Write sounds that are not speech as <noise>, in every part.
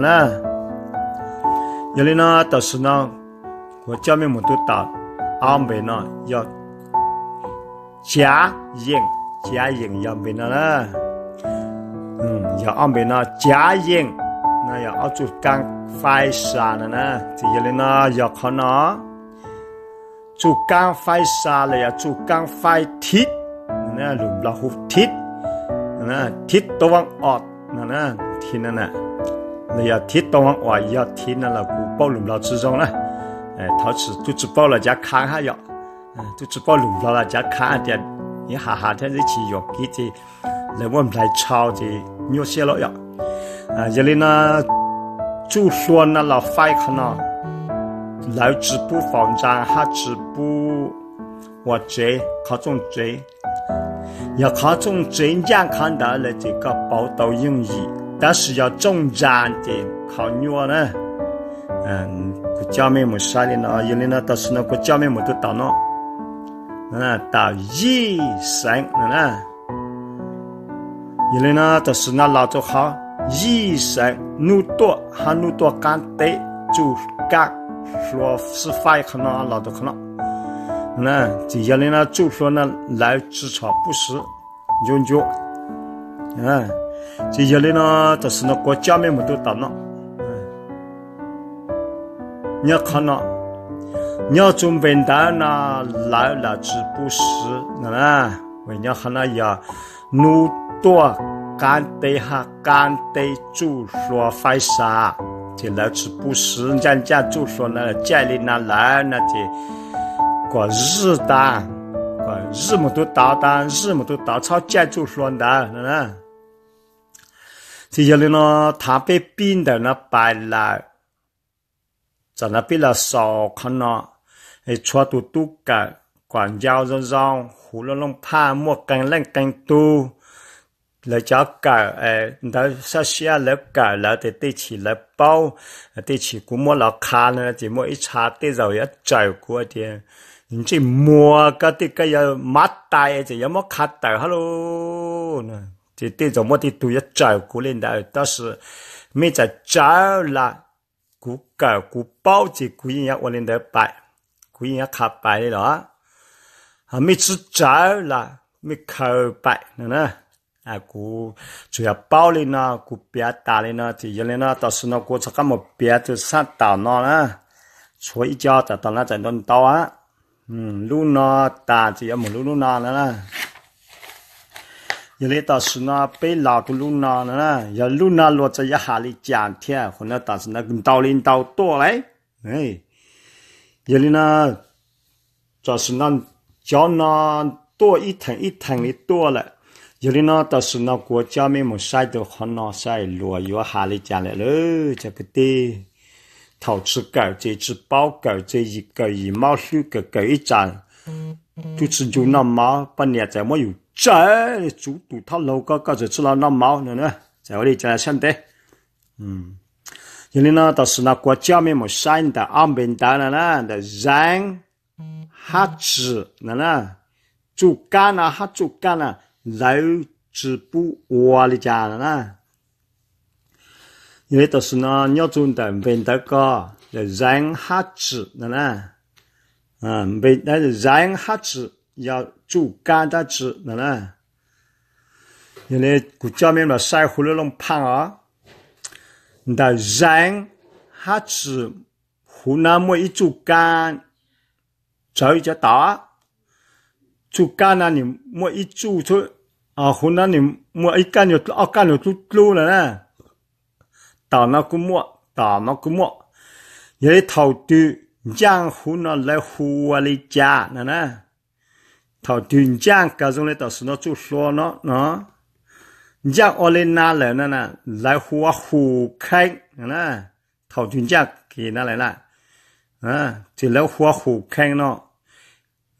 นนะยลีนาตสนาหัวเจ้าไม่หมดตัวตัดอามเบนะยอดเชียเย่งเชียเย่งยอมเบนะนะอืมยอมอามเบนะเชียเย่นนายอาจุดกลางไฟสานะนะที่ยลีนายอดขอนะจุดกลางไฟสาเลยอจุดกลางไฟทิศนะหลุมเราหุบทิศนะทิศตะวันออกนะนะที่นั่นแหละ那要铁东我要铁那个古宝龙老之中呢，哎，陶瓷都只宝了家看看呀，嗯，都只宝龙老了家看点，一下夏天日起要给这来我们来炒的有些了呀。啊，这里呢，就说那老快看呐，老直不房张，汉直不我追，他种追，要他种真将看到了这个报道用语。但是要重山的靠肉呢，嗯，家面木啥的呢，因为呢，都是那个家面木都到呢，嗯，到一生嗯，呢，因为呢，都是那老早好一生，努多还努多干得就干说是发可能啊，老克可能，那只要你呢，就说呢，来之草不是肉肉，嗯。这些来呢，都是那国家面目都打了。哎，你要看呐，你要准备到哪来？来吃不食，啊，嘛？为娘喊那呀，努多干堆哈干堆住所翻沙，这来吃不食人家就说所那家里那来那些，过日子过日么都打单，日么都打炒建筑所的，哪嘛？thì giờ lên nó thả bé pin đầu nó bài lại cho nó biết là sò con nó thì cho tụ tụ cả quản giao rong rong hú lông lông pha mua cành lên cành tu là cho cả đó sa xia là cả là để tê chỉ là bao tê chỉ cũng mua là khá nữa chỉ mua ít trà tê rồi ít trời của thì chỉ mua cái cái cái mắt tay chỉ mua khát tay hello 这对着么的都要照顾来的，但是没在找啦，故搞故包级故营养我领头摆，故营养卡摆了啊，还没吃找啦，没靠摆呢呢，啊故主要包哩呢，故别的呢，这些呢，倒是呢，过去干嘛别就上到那了，搓一脚在到那在弄到啊，嗯，撸那打是要么撸撸那了啦。有哩，但是那被老多路娜的啦，有露娜落在也下里江天，可能但是那个倒淋倒多嘞，诶，有哩呢，就是那江南多一层一层的多了。有哩呢，但是那国家没目晒得好难晒，落雨下里江来了，这个的，陶瓷盖，这只包盖，这一个羽毛绣个盖一张。就吃就那猫，半年怎么有再猪肚，他老哥哥就吃了那猫，奶呢，在我里家来想嗯，因为呢，都是那国家没山的安排的，奶呢的人哈子，奶呢，就干了，哈就干了，老子不窝里家，奶呢，因为都是那尿中的病毒搞的，人哈子，奶呢。啊，没，但是人哈子要做干的吃，哪能？原来古家面把晒糊了弄胖啊！你到人哈子湖南么一做干，找一家打，做干那里么一做出啊，湖南里么一干就啊干就露了哪？打那个么，打那个么，也偷丢。giang hu nó lấy hu à li cha nè nè thảo tuyên giang cả dùng lấy tao xin nó chút số nó nó giang ở lên na lại nè nè lấy hu à hu khai nè nè thảo tuyên giang kỳ nè lại nè à chỉ lấy hu à hu khai nó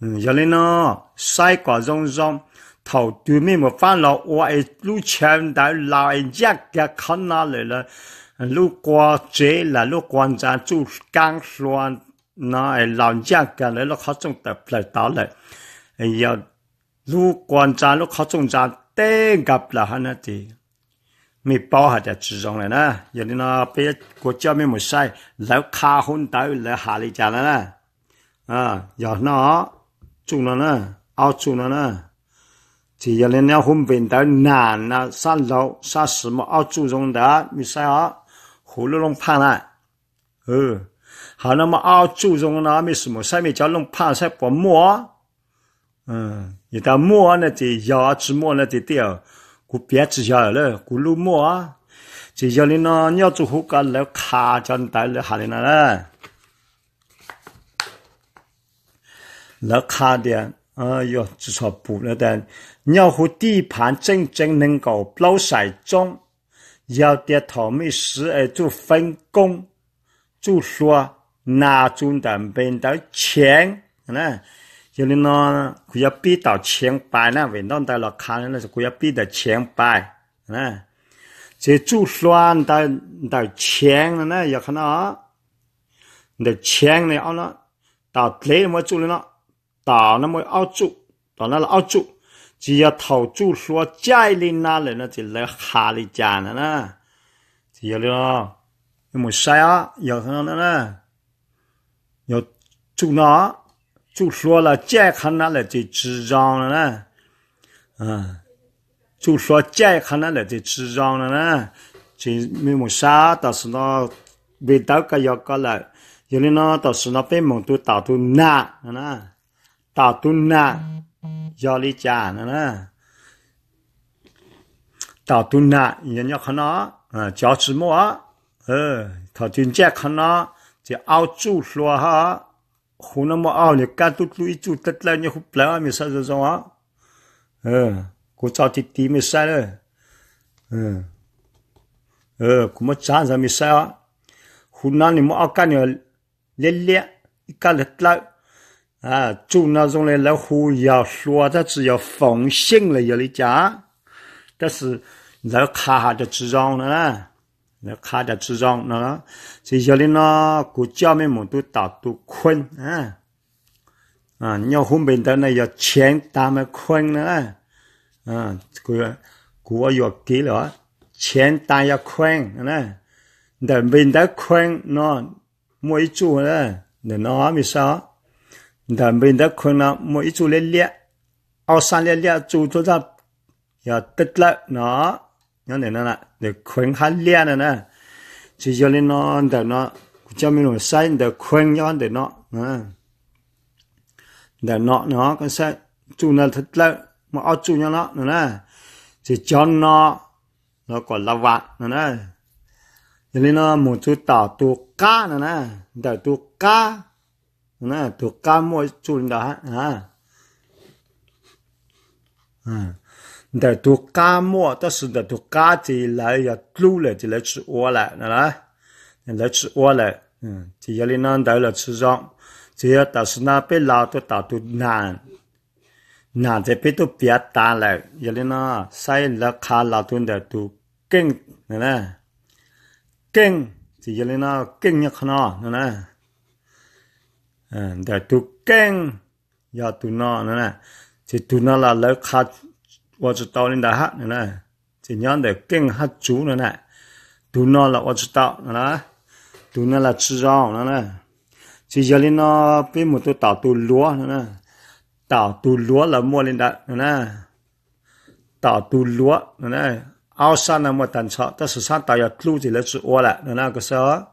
giờ lên nó sai cả dùng dùng thảo tuyên mi mà phan lọ ô ai lu chém đại lao ai giang cả khăn na lại là lúc quan chế là lúc quan gia chú căng xoan น้าหลังจากันแล้วเขาจงแต่ปลตาเลยเอยลูกวนจานลูกเขาจงจานเต้นกับละฮันทีมีป่อหาจะชื่อจงเลยนะอย่างนี้นะไปกูเจ้าไม่หมดใช่แล้วคาหุ่นตายแล้วหาลีจานแนะอ่าอย่างนาะจุนนะเอาจุนนะที่อย่างนี้เนี่ยหุ่นเป็นตายนานนะสั้นเราสั้นสมเอาจุนจงได้ไม่ใช่หรอหูเรื่องพังละเออ好，那么二祖宗那没什么，上面叫弄盘山不磨，嗯，一到磨那得腰子磨那就掉，骨别子下来了，骨露磨，这家人那尿做糊干了，卡叫你带了下来那了，那卡点，哎哟，至少补了的，尿和底盘真正能够不水要腰的头没事，就分工，就说。拿住的，面的钱，那就你拿，佮要比到钱摆那为侬在了看那是佮要比到钱摆，那这就算到到钱呢？要看你的钱呢？哦那到这那么做呢？到那么澳洲，到那澳洲，只要头做说再哩那人呢，就来下家了呢啦，就你咯，有冇晒啊？要看到呢？要就拿就说了健康那了这智障了呢，嗯，就说健康那了这智障了呢，这没么啥，但是呢，味道个要个了，有的呢，但是呢，被蒙都打都难了呢，打都难，要你讲了呢，打都难，人家看那啊，脚趾膜，呃，他就健康了。这澳洲说哈，湖南么？啊，你看，土土一土，特来呢，湖南啊，没啥子脏啊，嗯，古早地地没啥嘞，嗯，嗯，古么脏啥没啥啊？湖南你么啊干呢？烈烈，你干烈老啊，做那种嘞老火药说，他只要放心了，有人讲，但是你只要看下就知道了。nó khá đã chú rong nó thì giờ lên nó cú cho mấy món tu tạo tu khuyên à à nhau hôm bên tới này giờ chén ta mà khuyên nữa à cú cú ở giờ rồi chén ta giờ khuyên nè để bên tới khuyên nó mỗi chú nữa để nó sao để bên tới khuyên mỗi chú lên liệt ao sang lên liệt chú cho ra giờ tích lại nó nhớ này nó de khuyên hát lia nè nè chỉ cho nên nó để nó cho mình một sai để khuyên cho để nó để nó nó cái sai chú nó thật là mà ở chú nó nó nè chỉ cho nó nó còn là vạn nè nè cho nên nó một chú tạo tu cá nè nè để tu cá nè tu cá mỗi chú đó ha à 的都干么？但是的都干起来呀，煮了就来吃窝了，那啦，来吃窝了，嗯，这夜里难得了吃上，这些但是那被拉都打都难，难这边都别打了，夜里那晒了卡拉都的都更那啦，更这夜里那更一看那那啦，嗯，的都更要都那那啦，这都那啦来卡。我知道你大黑呢，只样的更黑主呢呢，都那了我知道呢，都那了知道呢呢，只要你那边木都打都落呢呢，打都落了莫领导呢呢，打都落呢呢，奥山那么单车，但是山大要路子来是我了，那那个时候，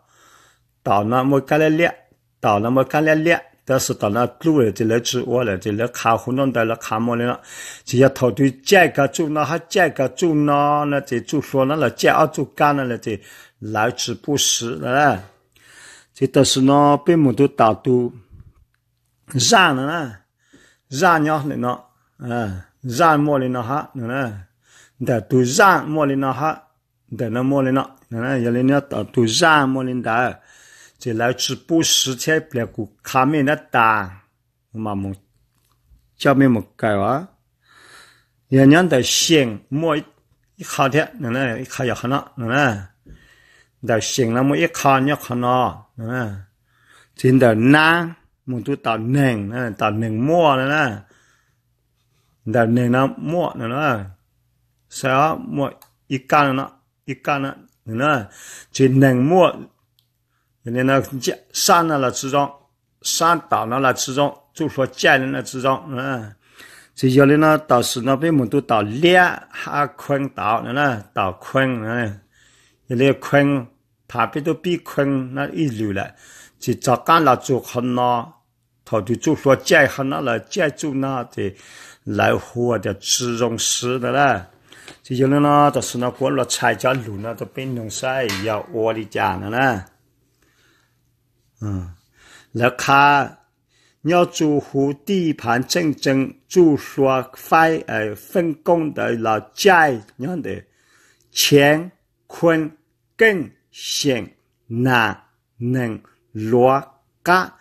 打那么干了烈，打那么干了烈。但是到那做嘞，就来煮我嘞，就来看湖南的了，看么了，就要头对秸个做那，还秸个做那，那在说那了了，啊做干了了，这来之不吃了，这都是拿白木头打都燃了呢，燃木嘞呢，嗯，燃木嘞呢哈呢，打都燃木嘞呢哈，打那木呢，嗯，原来呢打堆燃木嘞的。这来自不时切别个卡面那打，嘛么叫面么改哇，人家的线莫一卡的，奶奶一卡要看那，奶奶，的线那么一卡要看那，奶奶，真的难，么都打能，奶奶打能莫奶奶，打能那莫奶奶，啥莫一干那一干那，奶奶，这能莫。人家那剑山那了之中，山挡那了之中，就说人那之中，嗯，这些人呢，当时那我们都到裂，下坤岛的呢，到坤，一来坤，他别都避坤那一路了，就找干了做很呢，他就就说建很那了，建做那的，来和的之中时的了，这些人呢，都是那过了菜家路那都变成晒要窝里家的呢。嗯，来看，尿煮壶地盘战争，就说快而分工的了，再样的，乾坤艮险难能罗嘎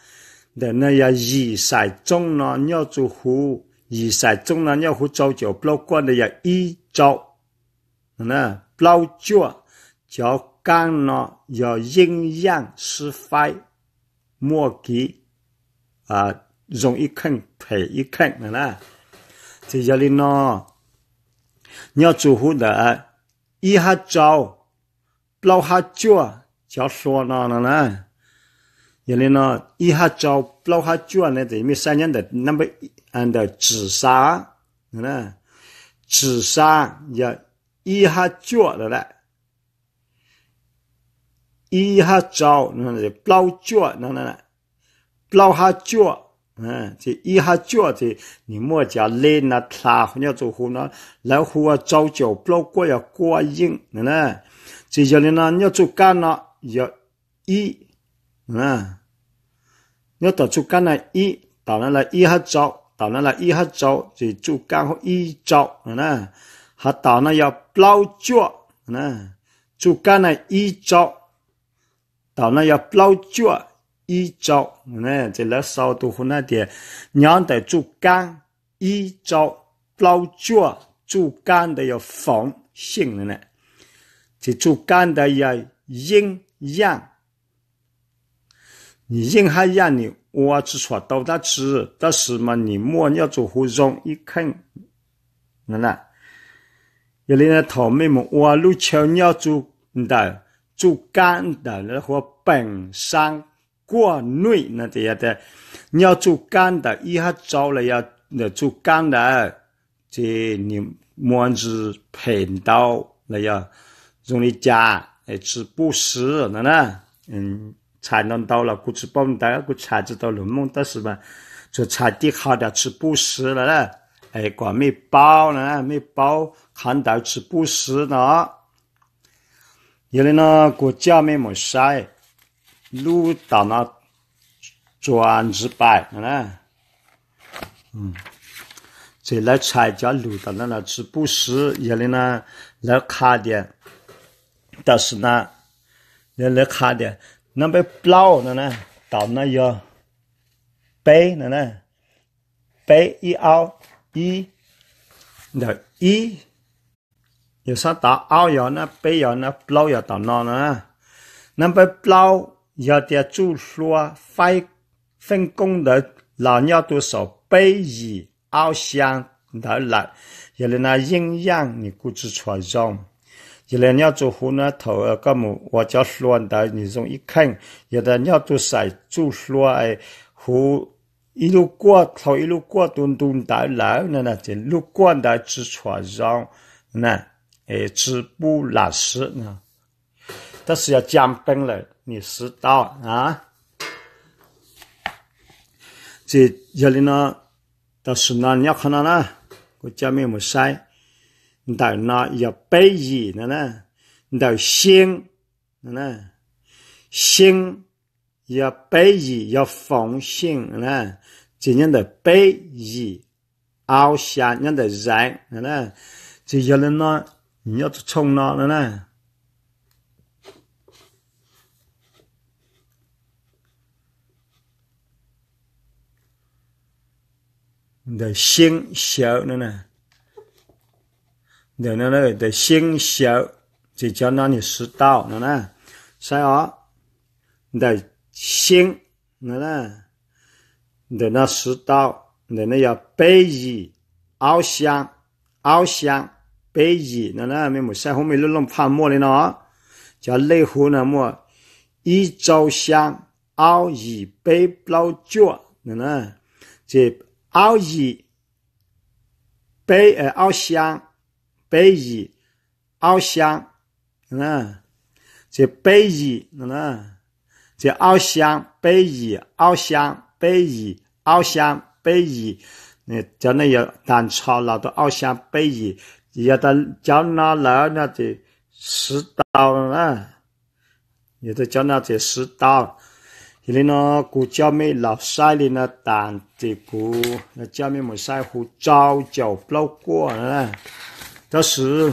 的那要鱼赛中了尿煮壶，鱼赛中了尿壶早就不老惯的要一招，那老绝，叫干哪要阴阳失配。莫给啊，容易啃，太一易啃了啦。在家里呢，你要煮好的，一合粥，老合脚，啊，叫酸那了啦。家里呢，一合粥，老合脚呢，那里面撒上的，那么安的紫砂，嗯呐，紫砂也一合的了 y ha chào là bao chua nó là bao ha chua à, thì y ha chua thì 你莫加 lên là thà nhớ chỗ hồ nó lão hồ chào chào bao qua ya qua yên nè chỉ giờ nên nó giờ y nè nhớ tổ chỗ cá này y tạo nên là y ha chào nên là y ha chào thì chỗ cá họ y chào nè hạt tạo nó ya bao chua nè chỗ cá này y chào 到那要老脚一招，那在来烧豆腐那点，娘的猪肝一招老脚，猪肝的要放腥的呢，这猪肝的要营养，你还养你挖子耍到得吃，但是嘛你莫要做糊中一啃，那那，有恁那头妹么挖路桥尿煮的。助肝的，然后本身过内那底下的，你要做肝的，一下着了要那做肝的，这你么子频道那要容易加来吃补食那那嗯，产能到了，估计保你大概个产值到六万到十万，就产地好的吃补食了啦，哎，光没包了啦，没包看到吃补食了。原来呢，国家没么晒，路到那砖子摆，奶奶，嗯，这来参加路到那那，只不是原来呢来卡点，但是呢来来卡点，那边老奶呢，到那要背奶呢，背一凹一那一。有啥打熬药呢、备药呢、老药打哪呢？那不老药的住宿啊、分分工的尿多少？备药、熬香到哪？原来那营养你不知穿用？有人尿做壶那头啊，干么我叫说的，你容易看，有的尿都水住宿的壶一路过头一路过东东到南，那那就路过的只穿上，那。诶，支部老师呢？但是要江本了，你知道啊？这夜里呢，到时呢，你要看到呢，我家面膜晒，你到那要背衣的呢，你到心，嗯呢，心要背衣，要防心呢，今年的背衣，熬下样的人，嗯呢，这夜里呢。你要是冲哪了呢？你的心小了呢？你的那你的心小，这叫那里失道了呢？啥？你的心，奶奶，你的那失道，奶奶要背依傲香，傲香。北椅，那那没没山红面那弄怕莫的咯。叫内湖那么，一朝香，熬一杯老酒那那这熬一杯呃熬香北椅熬香，那那这北椅那那这熬香北椅熬香北椅熬香北椅，那叫那有蛋炒老多熬香北椅。也到交那那那的石刀啊，也到交那这石刀，你呢，古交没老晒的那单的古，那交没没晒乎招就不过了但是时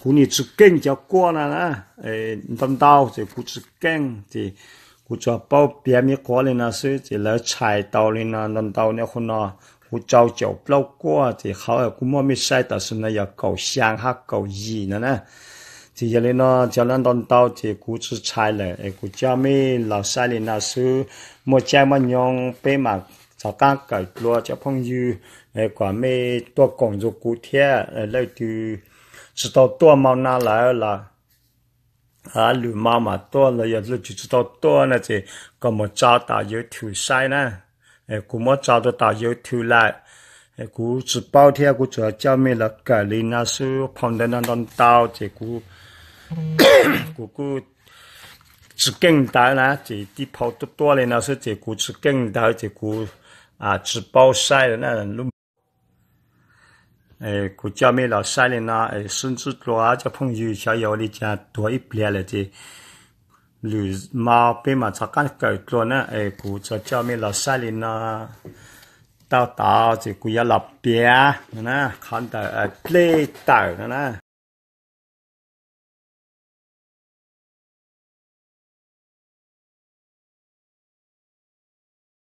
古你只更交过了啦，哎，嫩刀这古只更这古就包别面过来那是就来菜刀哩那弄刀那很咯。我朝九不过 thì họ cũng mua mi sai ta xin này cầu sang hát cầu gì nữa nè thì giờ lên nó cho nên đón tàu thì cũng chỉ sai là cũng cho mi lão sai lên là cha mà nhong bê mà cho ta cởi lúa cho phong dư quả mi tua cổng dục cụ thế lấy từ chỉ tàu tua màu na lại à lũ mà mà tua là giờ lũ chỉ tàu tua là thì cha ta dưới thử sai nè 哎，古莫找着大妖出来，哎，古只包天古主要浇灭了格那时是碰的那种刀，这古，古 <coughs> 古，只更大啦，这地跑得多了，那是这古只更大，这古啊，只包晒的那种路。哎，古剿灭了晒了那，哎，甚至多啊，这碰住小妖的家多一点了这。lùi mà bên mà chắc cái cái luôn á ấy cụ cho cho mình là sai lên nó tao tao chỉ cụ là bia na, khán tại ở lê tàu na.